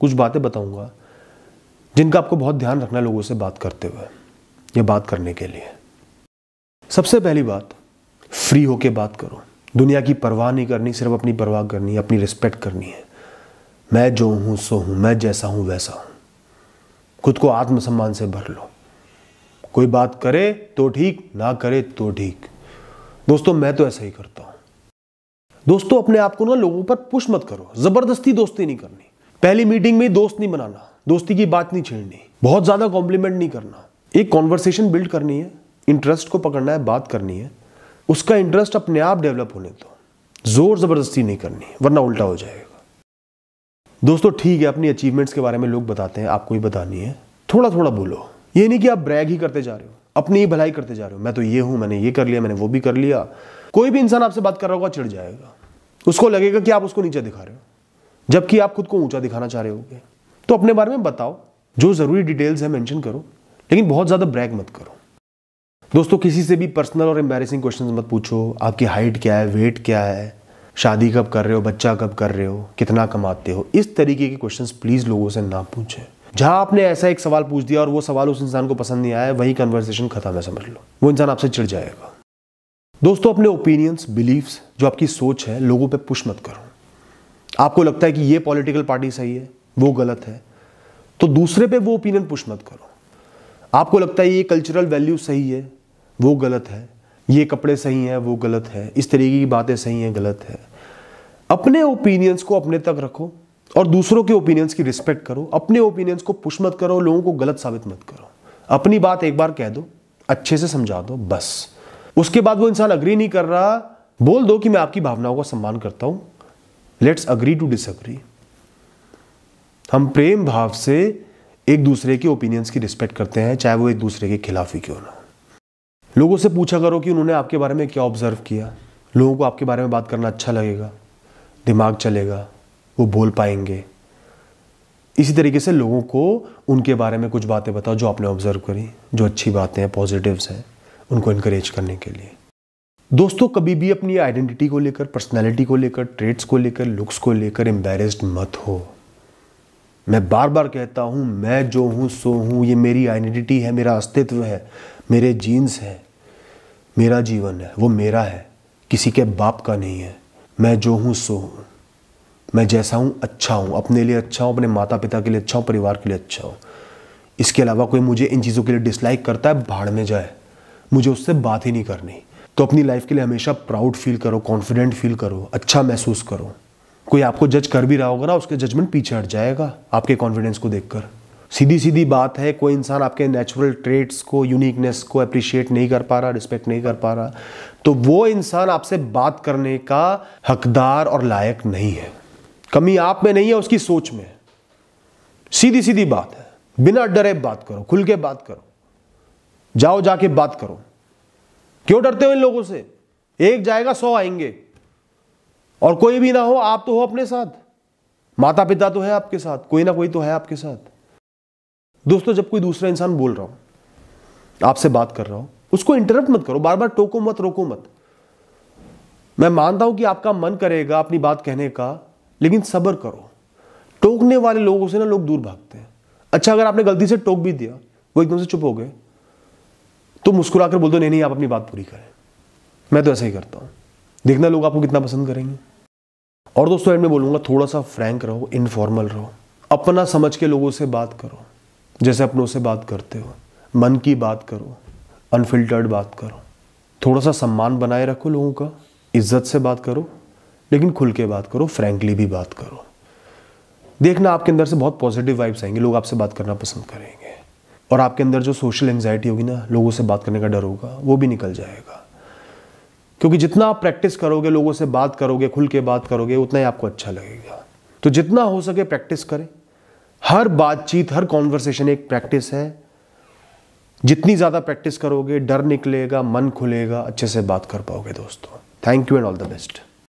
कुछ बातें बताऊंगा जिनका आपको बहुत ध्यान रखना है लोगों से बात करते हुए या बात करने के लिए सबसे पहली बात फ्री होके बात करो दुनिया की परवाह नहीं करनी सिर्फ अपनी परवाह करनी है अपनी रिस्पेक्ट करनी है मैं जो हूँ सो हूँ मैं जैसा हूँ वैसा हूँ खुद को आत्मसम्मान से भर लो कोई बात करे तो ठीक ना करे तो ठीक दोस्तों मैं तो ऐसा ही करता हूँ दोस्तों अपने आप को ना लोगों पर पुश मत करो जबरदस्ती दोस्ती नहीं करनी पहली मीटिंग में दोस्त नहीं बनाना दोस्ती की बात नहीं छेड़नी बहुत ज़्यादा कॉम्प्लीमेंट नहीं करना एक कॉन्वर्सेशन बिल्ड करनी है इंटरेस्ट को पकड़ना है बात करनी है उसका इंटरेस्ट अपने आप डेवलप होने दो जोर ज़बरदस्ती नहीं करनी वरना उल्टा हो जाएगा दोस्तों ठीक है अपनी अचीवमेंट्स के बारे में लोग बताते हैं आपको ही बतानी है थोड़ा थोड़ा बोलो ये नहीं कि आप ब्रैग ही करते जा रहे हो अपनी ही भलाई करते जा रहे हो मैं तो ये हूँ मैंने ये कर लिया मैंने वो भी कर लिया कोई भी इंसान आपसे बात कर रहा होगा चिढ़ जाएगा उसको लगेगा कि आप उसको नीचे दिखा रहे हो जबकि आप खुद को ऊंचा दिखाना चाह रहे होगे तो अपने बारे में बताओ जो ज़रूरी डिटेल्स है मेंशन करो लेकिन बहुत ज़्यादा ब्रैग मत करो दोस्तों किसी से भी पर्सनल और एम्बेसिंग क्वेश्चन मत पूछो आपकी हाइट क्या है वेट क्या है शादी कब कर रहे हो बच्चा कब कर रहे हो कितना कमाते हो इस तरीके के क्वेश्चन प्लीज़ लोगों से ना पूछे जहां आपने ऐसा एक सवाल पूछ दिया और वो सवाल उस इंसान को पसंद नहीं आया वही कन्वर्सेशन खत्म है समझ लो वो इंसान आपसे चिड़ जाएगा दोस्तों अपने ओपिनियंस बिलीव्स जो आपकी सोच है लोगों पे पुश मत करो आपको लगता है कि ये पॉलिटिकल पार्टी सही है वो गलत है तो दूसरे पे वो ओपिनियन पुश मत करो आपको लगता है ये कल्चरल वैल्यू सही है वो गलत है ये कपड़े सही हैं वो गलत है इस तरीके की बातें सही हैं गलत है अपने ओपिनियंस को अपने तक रखो और दूसरों के ओपिनियंस की रिस्पेक्ट करो अपने ओपिनियंस को पुश मत करो लोगों को गलत साबित मत करो अपनी बात एक बार कह दो अच्छे से समझा दो बस उसके बाद वो इंसान अग्री नहीं कर रहा बोल दो कि मैं आपकी भावनाओं का सम्मान करता हूं लेट्स अग्री टू डिसअग्री हम प्रेम भाव से एक दूसरे के ओपिनियंस की रिस्पेक्ट करते हैं चाहे वो एक दूसरे के खिलाफ ही क्यों ना लोगों से पूछा करो कि उन्होंने आपके बारे में क्या ऑब्जर्व किया लोगों को आपके बारे में बात करना अच्छा लगेगा दिमाग चलेगा वो बोल पाएंगे इसी तरीके से लोगों को उनके बारे में कुछ बातें बताओ जो आपने ऑब्जर्व करी जो अच्छी बातें हैं पॉजिटिव्स हैं उनको इनक्रेज करने के लिए दोस्तों कभी भी अपनी आइडेंटिटी को लेकर पर्सनैलिटी को लेकर ट्रेड्स को लेकर लुक्स को लेकर एम्बेरेस्ड मत हो मैं बार बार कहता हूँ मैं जो हूँ सो हूँ ये मेरी आइडेंटिटी है मेरा अस्तित्व है मेरे जीन्स हैं मेरा जीवन है वो मेरा है किसी के बाप का नहीं है मैं जो हूँ सो हूँ मैं जैसा हूँ अच्छा हूँ अपने लिए अच्छा हूँ अपने माता पिता के लिए अच्छा हूँ परिवार के लिए अच्छा हूँ इसके अलावा कोई मुझे इन चीज़ों के लिए डिसलाइक करता है भाड़ में जाए मुझे उससे बात ही नहीं करनी तो अपनी लाइफ के लिए हमेशा प्राउड फील करो कॉन्फिडेंट फील करो अच्छा महसूस करो कोई आपको जज कर भी रहा होगा ना उसके जजमेंट पीछे हट जाएगा आपके कॉन्फिडेंस को देखकर सीधी सीधी बात है कोई इंसान आपके नेचुरल ट्रेट्स को यूनिकनेस को अप्रिशिएट नहीं कर पा रहा रिस्पेक्ट नहीं कर पा रहा तो वो इंसान आपसे बात करने का हकदार और लायक नहीं है कमी आप में नहीं है उसकी सोच में सीधी सीधी बात है बिना डरे बात करो खुल के बात करो जाओ जाके बात करो क्यों डरते हो इन लोगों से एक जाएगा सौ आएंगे और कोई भी ना हो आप तो हो अपने साथ माता पिता तो है आपके साथ कोई ना कोई तो है आपके साथ दोस्तों जब कोई दूसरा इंसान बोल रहा हो आपसे बात कर रहा हो उसको इंटरप्ट मत करो बार बार टोको मत रोको मत मैं मानता हूं कि आपका मन करेगा अपनी बात कहने का लेकिन सब्र करो टोकने वाले लोगों से ना लोग दूर भागते हैं अच्छा अगर आपने गलती से टोक भी दिया वो एकदम से चुप हो गए तो मुस्कुराकर बोल दो नहीं नहीं आप अपनी बात पूरी करें मैं तो ऐसा ही करता हूं देखना लोग आपको कितना पसंद करेंगे और दोस्तों एंड में बोलूँगा थोड़ा सा फ्रैंक रहो इनफॉर्मल रहो अपना समझ के लोगों से बात करो जैसे अपनों से बात करते हो मन की बात करो अनफिल्टर्ड बात करो थोड़ा सा सम्मान बनाए रखो लोगों का इज्जत से बात करो लेकिन खुल के बात करो फ्रेंकली भी बात करो देखना आपके अंदर से बहुत पॉजिटिव वाइब्स आएंगे लोग आपसे बात करना पसंद करेंगे और आपके अंदर जो सोशल एंगजाइटी होगी ना लोगों से बात करने का डर होगा वो भी निकल जाएगा क्योंकि जितना आप प्रैक्टिस करोगे लोगों से बात करोगे खुल के बात करोगे उतना ही आपको अच्छा लगेगा तो जितना हो सके प्रैक्टिस करें हर बातचीत हर कॉन्वर्सेशन एक प्रैक्टिस है जितनी ज़्यादा प्रैक्टिस करोगे डर निकलेगा मन खुलेगा अच्छे से बात कर पाओगे दोस्तों thank you and all the best